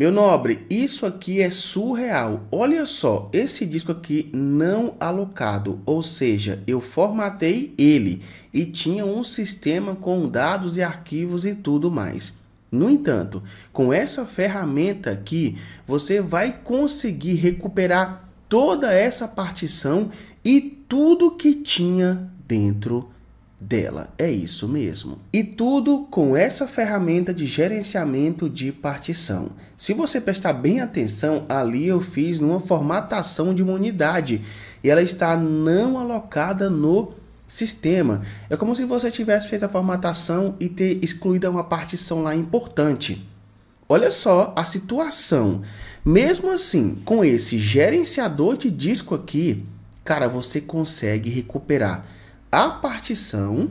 Meu nobre, isso aqui é surreal. Olha só, esse disco aqui não alocado, ou seja, eu formatei ele e tinha um sistema com dados e arquivos e tudo mais. No entanto, com essa ferramenta aqui, você vai conseguir recuperar toda essa partição e tudo que tinha dentro dela. É isso mesmo. E tudo com essa ferramenta de gerenciamento de partição. Se você prestar bem atenção, ali eu fiz uma formatação de uma unidade e ela está não alocada no sistema. É como se você tivesse feito a formatação e ter excluído uma partição lá importante. Olha só a situação. Mesmo assim, com esse gerenciador de disco aqui, cara, você consegue recuperar a partição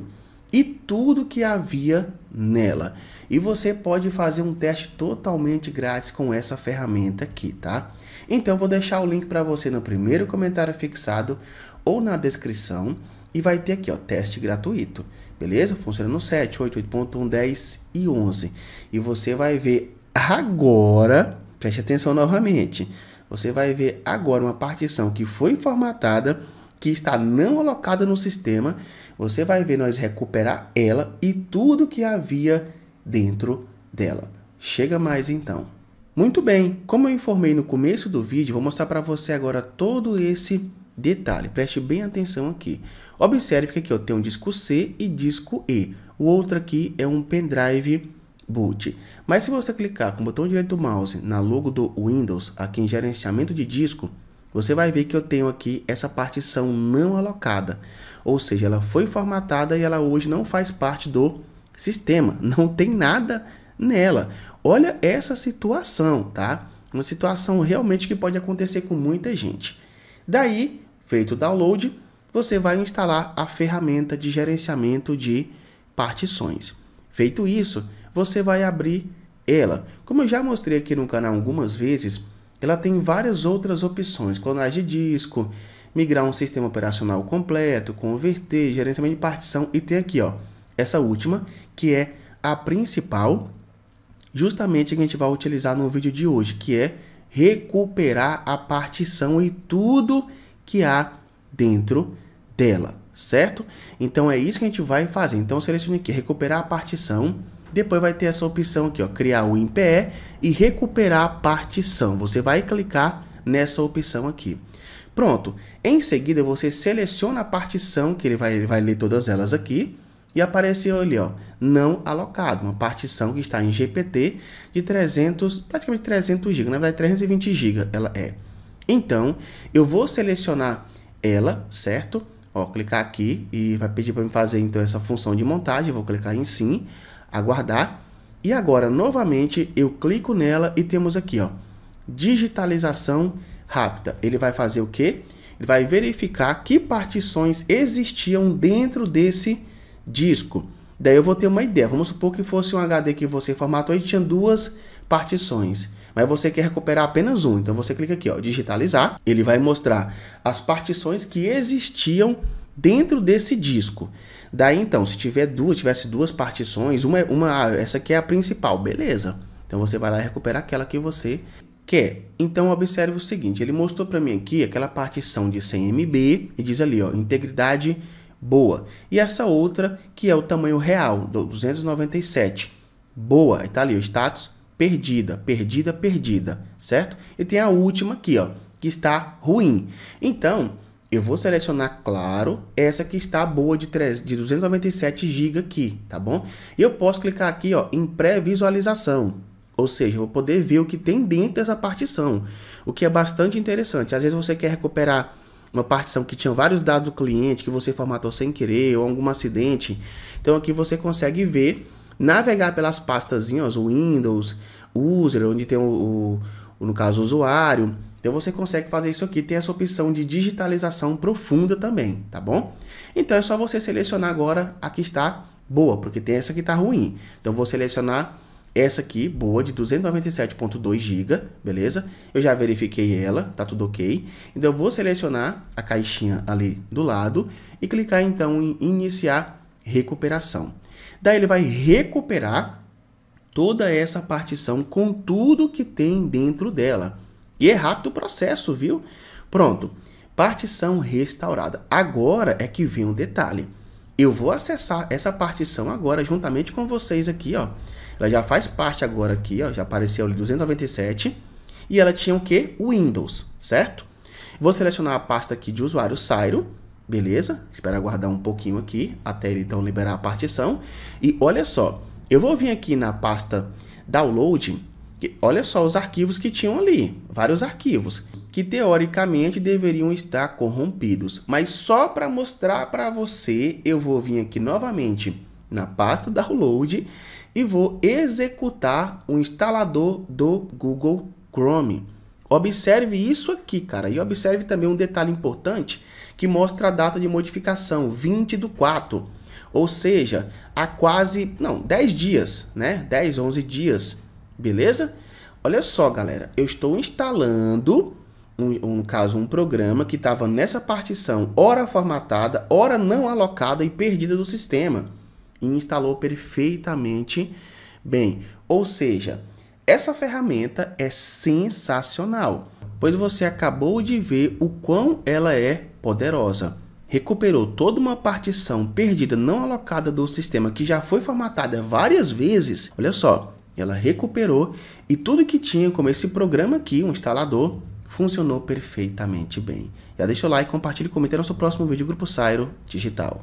e tudo que havia nela. E você pode fazer um teste totalmente grátis com essa ferramenta aqui, tá? Então vou deixar o link para você no primeiro comentário fixado ou na descrição e vai ter aqui, ó, teste gratuito. Beleza? Funciona no 7, 8, 8.1, 10 e 11. E você vai ver agora, preste atenção novamente, você vai ver agora uma partição que foi formatada que está não alocada no sistema, você vai ver nós recuperar ela e tudo que havia dentro dela. Chega mais então. Muito bem, como eu informei no começo do vídeo, vou mostrar para você agora todo esse detalhe. Preste bem atenção aqui. Observe que aqui eu tenho um disco C e disco E. O outro aqui é um pendrive boot. Mas se você clicar com o botão direito do mouse na logo do Windows, aqui em gerenciamento de disco, você vai ver que eu tenho aqui essa partição não alocada, ou seja, ela foi formatada e ela hoje não faz parte do sistema, não tem nada nela. Olha essa situação, tá? Uma situação realmente que pode acontecer com muita gente. Daí, feito o download, você vai instalar a ferramenta de gerenciamento de partições. Feito isso, você vai abrir ela. Como eu já mostrei aqui no canal algumas vezes, ela tem várias outras opções, clonagem de disco, migrar um sistema operacional completo, converter, gerenciamento de partição e tem aqui, ó, essa última, que é a principal, justamente a que a gente vai utilizar no vídeo de hoje, que é recuperar a partição e tudo que há dentro dela, certo? Então é isso que a gente vai fazer. Então selecione aqui recuperar a partição depois vai ter essa opção aqui, ó, criar o IMPE e recuperar a partição. Você vai clicar nessa opção aqui. Pronto. Em seguida, você seleciona a partição, que ele vai, ele vai ler todas elas aqui. E apareceu ali, ó, não alocado, uma partição que está em GPT de 300, praticamente 300 GB, na verdade 320 GB ela é. Então, eu vou selecionar ela, certo? Ó, clicar aqui e vai pedir para me fazer então essa função de montagem, vou clicar em sim aguardar. E agora, novamente, eu clico nela e temos aqui, ó, digitalização rápida. Ele vai fazer o quê? Ele vai verificar que partições existiam dentro desse disco. Daí eu vou ter uma ideia. Vamos supor que fosse um HD que você formatou e tinha duas partições. Mas você quer recuperar apenas um. Então você clica aqui, ó, digitalizar. Ele vai mostrar as partições que existiam dentro desse disco. Daí então, se tiver duas, tivesse duas partições, uma, é, uma ah, essa aqui é a principal, beleza. Então você vai lá recuperar aquela que você quer. Então observe o seguinte, ele mostrou para mim aqui aquela partição de 100 MB e diz ali, ó, integridade boa. E essa outra que é o tamanho real, 297, boa. E tá ali o status perdida, perdida, perdida, certo? E tem a última aqui, ó, que está ruim. Então, eu vou selecionar, claro, essa que está boa de, 3, de 297 GB aqui, tá bom? E eu posso clicar aqui ó, em pré-visualização, ou seja, eu vou poder ver o que tem dentro dessa partição, o que é bastante interessante. Às vezes você quer recuperar uma partição que tinha vários dados do cliente, que você formatou sem querer, ou algum acidente. Então aqui você consegue ver, navegar pelas pastas, Windows, User, onde tem o, o no caso o usuário, então você consegue fazer isso aqui, tem essa opção de digitalização profunda também, tá bom? Então é só você selecionar agora a que está boa, porque tem essa que está ruim. Então vou selecionar essa aqui, boa, de 297.2 GB, beleza? Eu já verifiquei ela, tá tudo ok. Então eu vou selecionar a caixinha ali do lado e clicar então em iniciar recuperação. Daí ele vai recuperar toda essa partição com tudo que tem dentro dela. E é rápido o processo, viu? Pronto, partição restaurada. Agora é que vem um detalhe. Eu vou acessar essa partição agora juntamente com vocês aqui, ó. Ela já faz parte agora aqui, ó, já apareceu ali 297. E ela tinha o que? Windows, certo? Vou selecionar a pasta aqui de usuário Sairo, beleza? Espera aguardar um pouquinho aqui, até ele então liberar a partição. E olha só, eu vou vir aqui na pasta Download, que, olha só os arquivos que tinham ali, vários arquivos que teoricamente deveriam estar corrompidos. Mas só para mostrar para você, eu vou vir aqui novamente na pasta download e vou executar o instalador do Google Chrome. Observe isso aqui, cara, e observe também um detalhe importante que mostra a data de modificação, 20 do 4. Ou seja, há quase, não, 10 dias, né? 10, 11 dias Beleza? Olha só, galera. Eu estou instalando, um, no caso, um programa que estava nessa partição, hora formatada, hora não alocada e perdida do sistema. E instalou perfeitamente bem. Ou seja, essa ferramenta é sensacional, pois você acabou de ver o quão ela é poderosa. Recuperou toda uma partição perdida não alocada do sistema que já foi formatada várias vezes. Olha só, ela recuperou e tudo que tinha, como esse programa aqui, um instalador, funcionou perfeitamente bem. Já deixa o like, compartilha e comenta no nosso próximo vídeo Grupo Sairo Digital.